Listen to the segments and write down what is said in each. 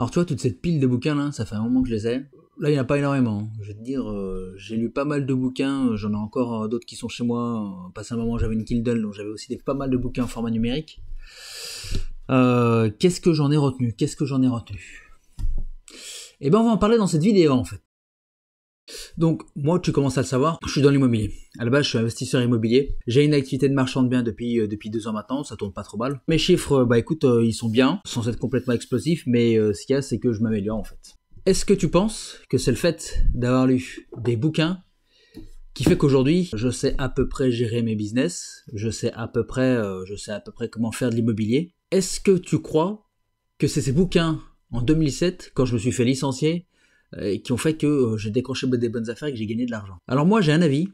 Alors tu vois, toute cette pile de bouquins là, ça fait un moment que je les ai. Là, il n'y en a pas énormément. Hein. Je vais te dire, euh, j'ai lu pas mal de bouquins. Euh, j'en ai encore euh, d'autres qui sont chez moi. Passé un moment, j'avais une Kindle, donc j'avais aussi des, pas mal de bouquins en format numérique. Qu'est-ce que j'en ai retenu Qu'est-ce que j'en ai retenu Eh ben on va en parler dans cette vidéo en fait. Donc moi, tu commences à le savoir, je suis dans l'immobilier. À la base, je suis investisseur immobilier. J'ai une activité de marchand de biens depuis, euh, deux ans maintenant, ça tourne pas trop mal. Mes chiffres, euh, bah écoute, euh, ils sont bien, sans être complètement explosifs, mais ce qu'il y a, c'est que je m'améliore en fait. Est-ce que tu penses que c'est le fait d'avoir lu des bouquins qui fait qu'aujourd'hui, je sais à peu près gérer mes business, je sais à peu près, je sais à peu près comment faire de l'immobilier. Est-ce que tu crois que c'est ces bouquins en 2007, quand je me suis fait licencier, qui ont fait que euh, j'ai décroché des bonnes affaires et que j'ai gagné de l'argent. Alors moi j'ai un avis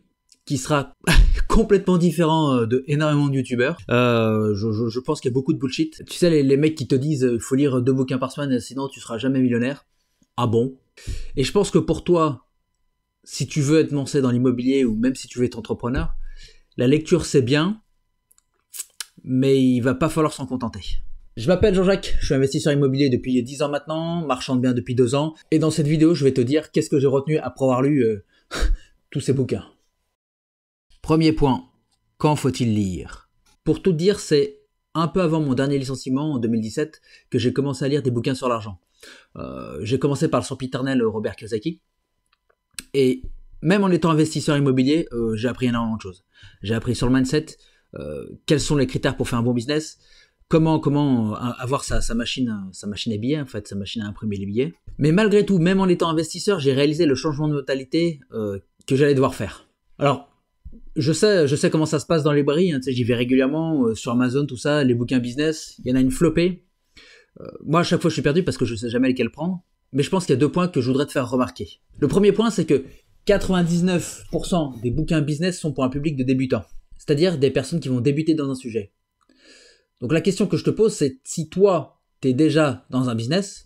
qui sera complètement différent euh, de énormément de youtubeurs. Euh, je, pense qu'il y a beaucoup de bullshit. Tu sais les, mecs qui te disent il faut lire deux bouquins par semaine sinon tu seras jamais millionnaire. Ah bon Et je pense que pour toi, si tu veux être lancé dans l'immobilier ou même si tu veux être entrepreneur, la lecture c'est bien, mais il va pas falloir s'en contenter. Je m'appelle Jean-Jacques, je suis investisseur immobilier depuis 10 ans maintenant, marchand de biens depuis 2 ans, et dans cette vidéo, je vais te dire qu'est-ce que j'ai retenu après avoir lu euh, tous ces bouquins. Premier point, quand faut-il lire Pour tout dire, c'est un peu avant mon dernier licenciement en 2017 que j'ai commencé à lire des bouquins sur l'argent. Euh, j'ai commencé par le Saint-Piternel, euh, Robert Kiyosaki, et même en étant investisseur immobilier, j'ai appris énormément de choses. J'ai appris sur le mindset, quels sont les critères pour faire un bon business, comment euh, avoir sa, machine euh, sa machine à billets en fait sa machine à imprimer les billets mais malgré tout même en étant investisseur j'ai réalisé le changement de mentalité euh, que j'allais devoir faire alors je sais je sais comment ça se passe dans les librairies hein, j'y vais régulièrement sur Amazon tout ça les bouquins business il y en a une flopée moi à chaque fois je suis perdu parce que je ne sais jamais lequel prendre mais je pense qu'il y a deux points que je voudrais te faire remarquer le premier point c'est que 99% des bouquins business sont pour un public de débutants c'est-à-dire des personnes qui vont débuter dans un sujet donc la question que je te pose, c'est si toi, tu es déjà dans un business,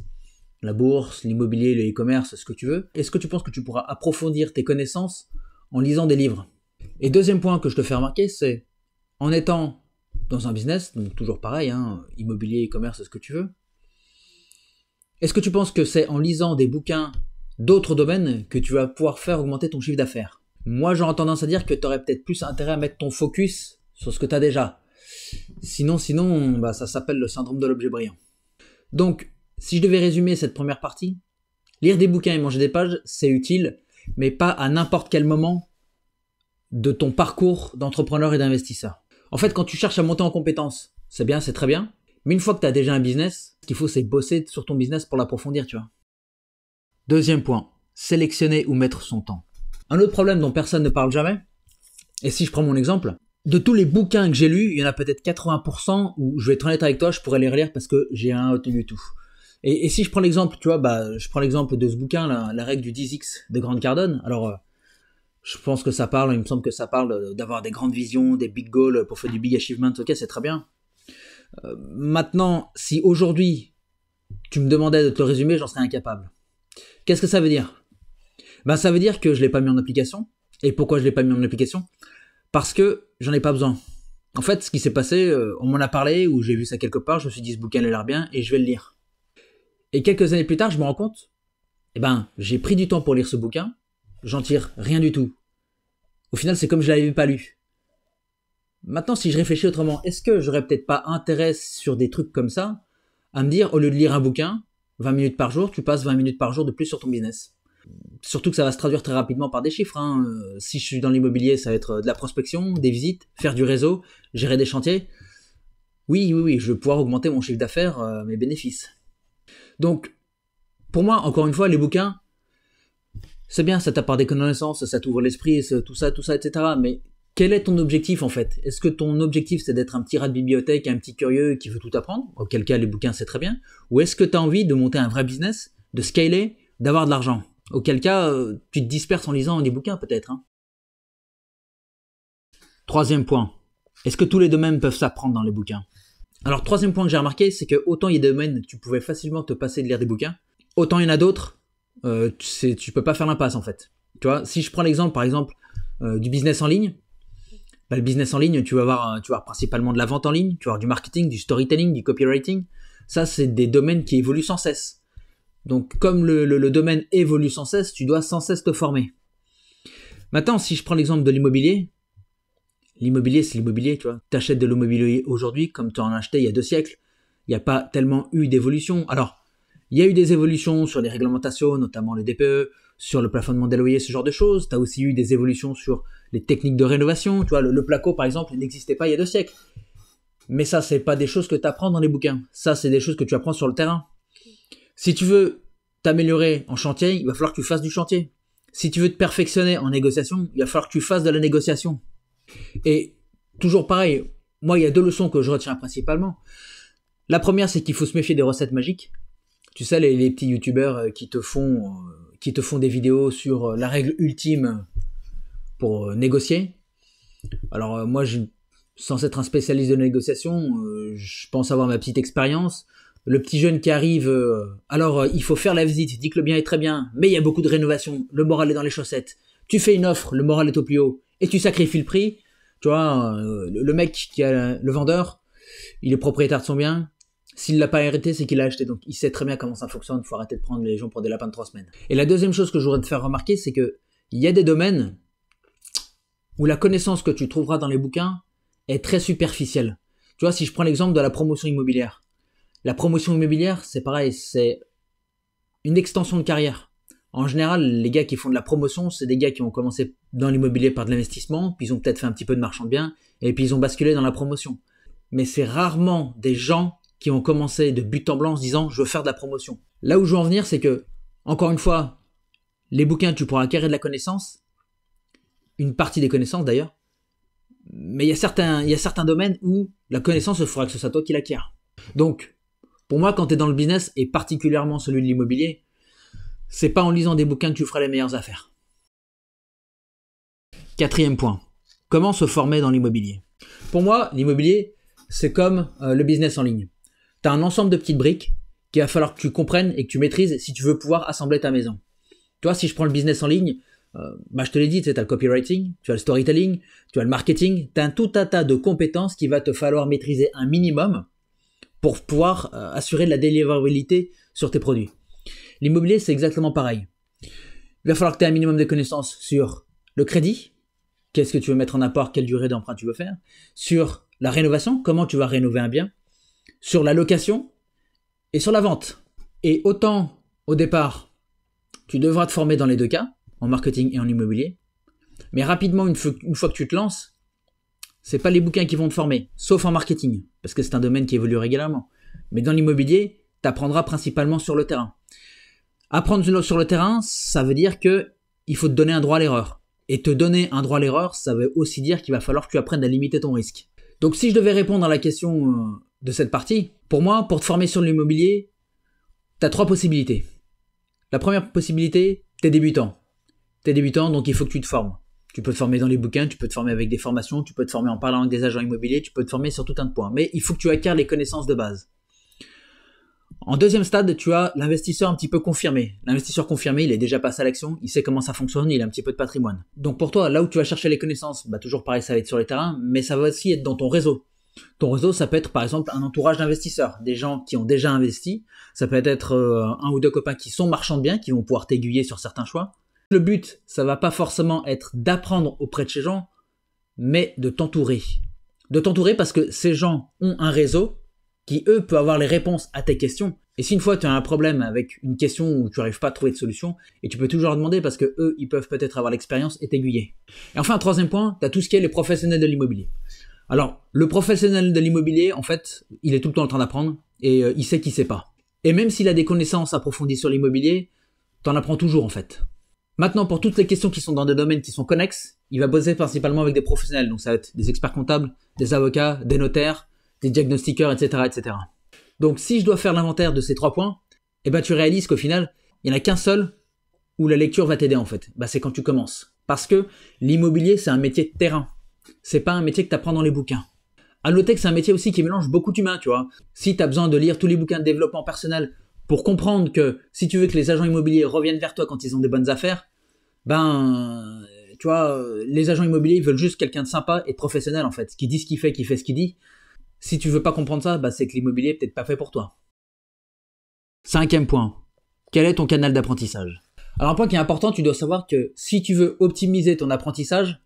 la bourse, l'immobilier, le e-commerce, ce que tu veux, est-ce que tu penses que tu pourras approfondir tes connaissances en lisant des livres Et deuxième point que je te fais remarquer, c'est en étant dans un business, donc toujours pareil, hein, immobilier, e-commerce, ce que tu veux, est-ce que tu penses que c'est en lisant des bouquins d'autres domaines que tu vas pouvoir faire augmenter ton chiffre d'affaires Moi, j'aurais tendance à dire que tu aurais peut-être plus intérêt à mettre ton focus sur ce que tu as déjà. Sinon, sinon, bah, ça s'appelle le syndrome de l'objet brillant. Donc, si je devais résumer cette première partie, lire des bouquins et manger des pages, c'est utile, mais pas à n'importe quel moment de ton parcours d'entrepreneur et d'investisseur. En fait, quand tu cherches à monter en compétences, c'est bien, c'est très bien, mais une fois que tu as déjà un business, ce qu'il faut, c'est bosser sur ton business pour l'approfondir, tu vois. Deuxième point, sélectionner ou mettre son temps. Un autre problème dont personne ne parle jamais, et si je prends mon exemple, de tous les bouquins que j'ai lus, il y en a peut-être 80% où je vais être honnête avec toi, je pourrais les relire parce que j'ai un du tout. Et, si je prends l'exemple, tu vois, bah, je prends l'exemple de ce bouquin, la règle du 10x de Grande Cardone. Alors, euh, je pense que ça parle, il me semble que ça parle d'avoir des grandes visions, des big goals pour faire du big achievement. Ok, c'est très bien. Euh, maintenant, si aujourd'hui tu me demandais de te le résumer, j'en serais incapable. Qu'est-ce que ça veut dire bah, ça veut dire que je l'ai pas mis en application. Et pourquoi je l'ai pas mis en application Parce que j'en ai pas besoin. En fait, ce qui s'est passé, euh, on m'en a parlé ou j'ai vu ça quelque part, je me suis dit ce bouquin a l'air bien et je vais le lire. Et quelques années plus tard, je me rends compte, eh ben, j'ai pris du temps pour lire ce bouquin, j'en tire rien du tout. Au final, c'est comme je l'avais pas lu. Maintenant, si je réfléchis autrement, est-ce que j'aurais peut-être pas intérêt sur des trucs comme ça à me dire, au lieu de lire un bouquin, 20 minutes par jour, tu passes 20 minutes par jour de plus sur ton business surtout que ça va se traduire très rapidement par des chiffres. Hein. Euh, si je suis dans l'immobilier, ça va être euh, de la prospection, des visites, faire du réseau, gérer des chantiers. Oui, oui, oui, je vais pouvoir augmenter mon chiffre d'affaires, euh, mes bénéfices. Donc, pour moi, encore une fois, les bouquins, c'est bien, ça t'apporte des connaissances, ça t'ouvre l'esprit, tout ça, tout ça, etc. Mais quel est ton objectif en fait Est-ce que ton objectif c'est d'être un petit rat de bibliothèque, un petit curieux qui veut tout apprendre Auquel cas les bouquins c'est très bien. Ou est-ce que tu as envie de monter un vrai business, de scaler, d'avoir de l'argent Auquel cas, euh, tu te disperses en lisant des bouquins peut-être. Hein. Troisième point. Est-ce que tous les domaines peuvent s'apprendre dans les bouquins Alors troisième point que j'ai remarqué, c'est que autant il y a des domaines tu pouvais facilement te passer de lire des bouquins, autant il y en a d'autres, euh, tu, ne peux pas faire l'impasse en fait. Tu vois, si je prends l'exemple par exemple euh, du business en ligne, bah, le business en ligne, tu vas euh, tu vas avoir principalement de la vente en ligne, tu vas avoir du marketing, du storytelling, du copywriting. Ça, c'est des domaines qui évoluent sans cesse. Donc comme le, domaine évolue sans cesse, tu dois sans cesse te former. Maintenant, si je prends l'exemple de l'immobilier, l'immobilier c'est l'immobilier, tu vois. Tu achètes de l'immobilier aujourd'hui comme tu en achetais acheté il y a deux siècles. Il n'y a pas tellement eu d'évolution. Alors, il y a eu des évolutions sur les réglementations, notamment le DPE, sur le plafonnement des loyers, ce genre de choses. Tu as aussi eu des évolutions sur les techniques de rénovation. Tu vois, le, placo, par exemple, n'existait pas il y a deux siècles. Mais ça, c'est pas des choses que tu apprends dans les bouquins. Ça, c'est des choses que tu apprends sur le terrain. Si tu veux t'améliorer en chantier, il va falloir que tu fasses du chantier. Si tu veux te perfectionner en négociation, il va falloir que tu fasses de la négociation. Et toujours pareil, moi, il y a deux leçons que je retiens principalement. La première, c'est qu'il faut se méfier des recettes magiques. Tu sais, les, petits youtubeurs euh, qui te font euh, qui te font des vidéos sur euh, la règle ultime pour négocier. Alors moi, sans être un spécialiste de négociation, je pense avoir ma petite expérience le petit jeune qui arrive, euh, alors euh, il faut faire la visite, dit que le bien est très bien, mais il y a beaucoup de rénovation, le moral est dans les chaussettes. Tu fais une offre, le moral est au plus haut, et tu sacrifies le prix. Tu vois, euh, le mec qui a le vendeur, il est propriétaire de son bien. S'il l'a pas hérité, c'est qu'il l'a acheté. Donc il sait très bien comment ça fonctionne. Faut arrêter de prendre les gens pour des lapins de trois semaines. Et la deuxième chose que je voudrais te faire remarquer, c'est que il y a des domaines où la connaissance que tu trouveras dans les bouquins est très superficielle. Tu vois, si je prends l'exemple de la promotion immobilière, la promotion immobilière, c'est pareil, c'est une extension de carrière. En général, les gars qui font de la promotion, c'est des gars qui ont commencé dans l'immobilier par de l'investissement, puis ils ont peut-être fait un petit peu de marchand de biens, et puis ils ont basculé dans la promotion. Mais c'est rarement des gens qui ont commencé de but en blanc en se disant je veux faire de la promotion. Là où je veux en venir, c'est que, encore une fois, les bouquins, tu pourras acquérir de la connaissance, une partie des connaissances d'ailleurs, mais il y, a certains, il y a certains domaines où la connaissance, il fera que ce soit toi qui l'acquiert. Donc, pour moi, quand tu es dans le business, et particulièrement celui de l'immobilier, c'est pas en lisant des bouquins que tu feras les meilleures affaires. Quatrième point, comment se former dans l'immobilier Pour moi, l'immobilier, c'est comme euh, le business en ligne. Tu as un ensemble de petites briques qu'il va falloir que tu comprennes et que tu maîtrises si tu veux pouvoir assembler ta maison. Toi, si je prends le business en ligne, euh, bah, je te l'ai dit, tu as le copywriting, tu as le storytelling, tu as le marketing, tu as un tout un tas de compétences qu'il va te falloir maîtriser un minimum pour pouvoir euh, assurer la délivrabilité sur tes produits. L'immobilier, c'est exactement pareil. Il va falloir que tu aies un minimum de connaissances sur le crédit, qu'est-ce que tu veux mettre en apport, quelle durée d'emprunt tu veux faire, sur la rénovation, comment tu vas rénover un bien, sur la location et sur la vente. Et autant au départ, tu devras te former dans les deux cas, en marketing et en immobilier, mais rapidement, une, fois que tu te lances, c'est pas les bouquins qui vont te former, sauf en marketing, parce que c'est un domaine qui évolue régulièrement. Mais dans l'immobilier, tu apprendras principalement sur le terrain. Apprendre sur le terrain, ça veut dire que il faut te donner un droit à l'erreur. Et te donner un droit à l'erreur, ça veut aussi dire qu'il va falloir que tu apprennes à limiter ton risque. Donc si je devais répondre à la question euh, de cette partie, pour moi, pour te former sur l'immobilier, tu as trois possibilités. La première possibilité, tu es débutant. Tu es débutant, donc il faut que tu te formes. Tu peux te former dans les bouquins, tu peux te former avec des formations, tu peux te former en parlant avec des agents immobiliers, tu peux te former sur tout un de points. Mais il faut que tu acquières les connaissances de base. En deuxième stade, tu as l'investisseur un petit peu confirmé. L'investisseur confirmé, il est déjà passé à l'action, il sait comment ça fonctionne, il a un petit peu de patrimoine. Donc pour toi, là où tu vas chercher les connaissances, bah toujours pareil, ça va être sur les terrains, mais ça va aussi être dans ton réseau. Ton réseau, ça peut être par exemple un entourage d'investisseurs, des gens qui ont déjà investi. Ça peut être euh, un ou deux copains qui sont marchands de biens, qui vont pouvoir t'aiguiller sur certains choix le but, ça va pas forcément être d'apprendre auprès de ces gens, mais de t'entourer. De t'entourer parce que ces gens ont un réseau qui, eux, peut avoir les réponses à tes questions. Et si une fois tu as un problème avec une question où tu n'arrives pas à trouver de solution, et tu peux toujours demander parce que eux, ils peuvent peut-être avoir l'expérience et t'aiguiller. Et enfin, un troisième point, tu as tout ce qui est les professionnels de l'immobilier. Alors, le professionnel de l'immobilier, en fait, il est tout le temps en train d'apprendre et euh, il sait qu'il sait pas. Et même s'il a des connaissances approfondies sur l'immobilier, t'en apprends toujours en fait. Maintenant, pour toutes les questions qui sont dans des domaines qui sont connexes, il va bosser principalement avec des professionnels. Donc, ça va être des experts comptables, des avocats, des notaires, des diagnostiqueurs, etc., etc. Donc, si je dois faire l'inventaire de ces trois points, eh ben, tu réalises qu'au final, il n'y en a qu'un seul où la lecture va t'aider, en fait. Bah, c'est quand tu commences. Parce que l'immobilier, c'est un métier de terrain. C'est pas un métier que tu apprends dans les bouquins. À noter c'est un métier aussi qui mélange beaucoup d'humains, tu vois. Si tu as besoin de lire tous les bouquins de développement personnel pour comprendre que si tu veux que les agents immobiliers reviennent vers toi quand ils ont des bonnes affaires, ben, tu vois, les agents immobiliers, veulent juste quelqu'un de sympa et professionnel, en fait, qui dit ce qu'il fait, qui fait ce qu'il dit. Si tu veux pas comprendre ça, bah, c'est que l'immobilier peut-être pas fait pour toi. Cinquième point. Quel est ton canal d'apprentissage Alors, un point qui est important, tu dois savoir que si tu veux optimiser ton apprentissage,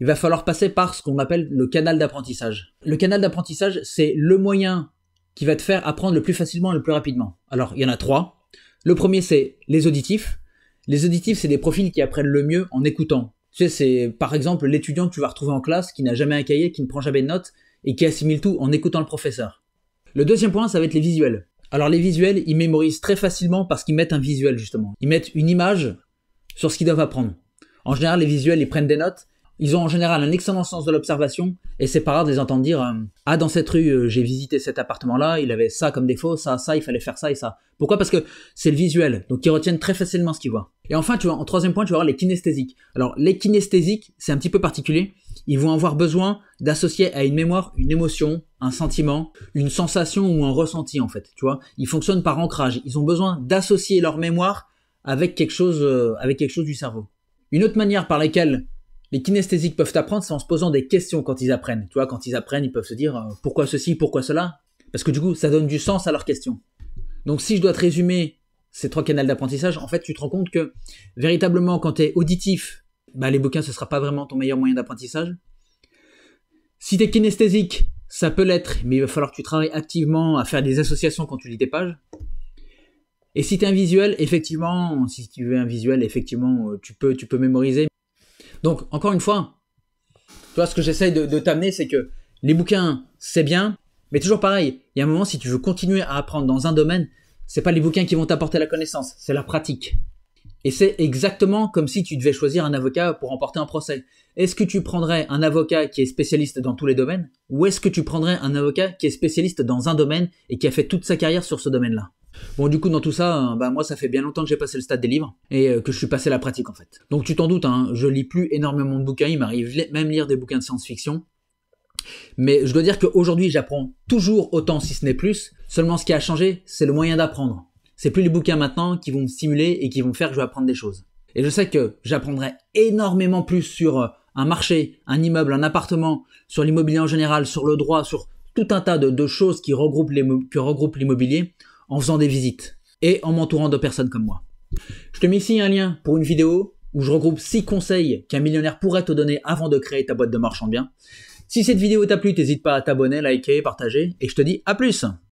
il va falloir passer par ce qu'on appelle le canal d'apprentissage. Le canal d'apprentissage, c'est le moyen qui va te faire apprendre le plus facilement et le plus rapidement. Alors, il y en a trois. Le premier, c'est les auditifs. Les auditifs, c'est des profils qui apprennent le mieux en écoutant. Tu sais, c'est par exemple l'étudiant que tu vas retrouver en classe qui n'a jamais un cahier, qui ne prend jamais de notes et qui assimile tout en écoutant le professeur. Le deuxième point, ça va être les visuels. Alors les visuels, ils mémorisent très facilement parce qu'ils mettent un visuel justement. Ils mettent une image sur ce qu'ils doivent apprendre. En général, les visuels, ils prennent des notes ils ont en général un excellent sens de l'observation et c'est pas rare de les entendre dire euh, Ah, dans cette rue, euh, j'ai visité cet appartement-là, il avait ça comme défaut, ça, ça, il fallait faire ça et ça. Pourquoi Parce que c'est le visuel, donc ils retiennent très facilement ce qu'ils voient. Et enfin, tu vois, en troisième point, tu vas voir les kinesthésiques. Alors, les kinesthésiques, c'est un petit peu particulier. Ils vont avoir besoin d'associer à une mémoire une émotion, un sentiment, une sensation ou un ressenti, en fait. Tu vois, ils fonctionnent par ancrage. Ils ont besoin d'associer leur mémoire avec quelque chose, euh, avec quelque chose du cerveau. Une autre manière par laquelle les kinesthésiques peuvent apprendre, c'est en se posant des questions quand ils apprennent. Tu vois, quand ils apprennent, ils peuvent se dire euh, pourquoi ceci, pourquoi cela Parce que du coup, ça donne du sens à leurs questions. Donc si je dois te résumer ces trois canaux d'apprentissage, en fait, tu te rends compte que véritablement, quand tu es auditif, bah, les bouquins, ce ne sera pas vraiment ton meilleur moyen d'apprentissage. Si tu es kinesthésique, ça peut l'être, mais il va falloir que tu travailles activement à faire des associations quand tu lis tes pages. Et si tu es un visuel, effectivement, si tu veux un visuel, effectivement, euh, tu peux, tu peux mémoriser. Donc, encore une fois, toi, ce que j'essaye de, t'amener, c'est que les bouquins, c'est bien, mais toujours pareil, il y a un moment, si tu veux continuer à apprendre dans un domaine, ce c'est pas les bouquins qui vont t'apporter la connaissance, c'est la pratique. Et c'est exactement comme si tu devais choisir un avocat pour emporter un procès. Est-ce que tu prendrais un avocat qui est spécialiste dans tous les domaines ou est-ce que tu prendrais un avocat qui est spécialiste dans un domaine et qui a fait toute sa carrière sur ce domaine-là Bon, du coup, dans tout ça, euh, bah, moi, ça fait bien longtemps que j'ai passé le stade des livres et euh, que je suis passé la pratique, en fait. Donc, tu t'en doutes, hein, je lis plus énormément de bouquins. Il m'arrive même lire des bouquins de science-fiction. Mais je dois dire qu'aujourd'hui, j'apprends toujours autant, si ce n'est plus. Seulement, ce qui a changé, c'est le moyen d'apprendre. C'est plus les bouquins maintenant qui vont me stimuler et qui vont faire que je vais apprendre des choses. Et je sais que j'apprendrai énormément plus sur euh, un marché, un immeuble, un appartement, sur l'immobilier en général, sur le droit, sur tout un tas de, de choses qui regroupent l'immobilier en faisant des visites et en m'entourant de personnes comme moi. Je te mets ici un lien pour une vidéo où je regroupe 6 conseils qu'un millionnaire pourrait te donner avant de créer ta boîte de marchand de biens. Si cette vidéo t'a plu, n'hésite pas à t'abonner, liker, partager et je te dis à plus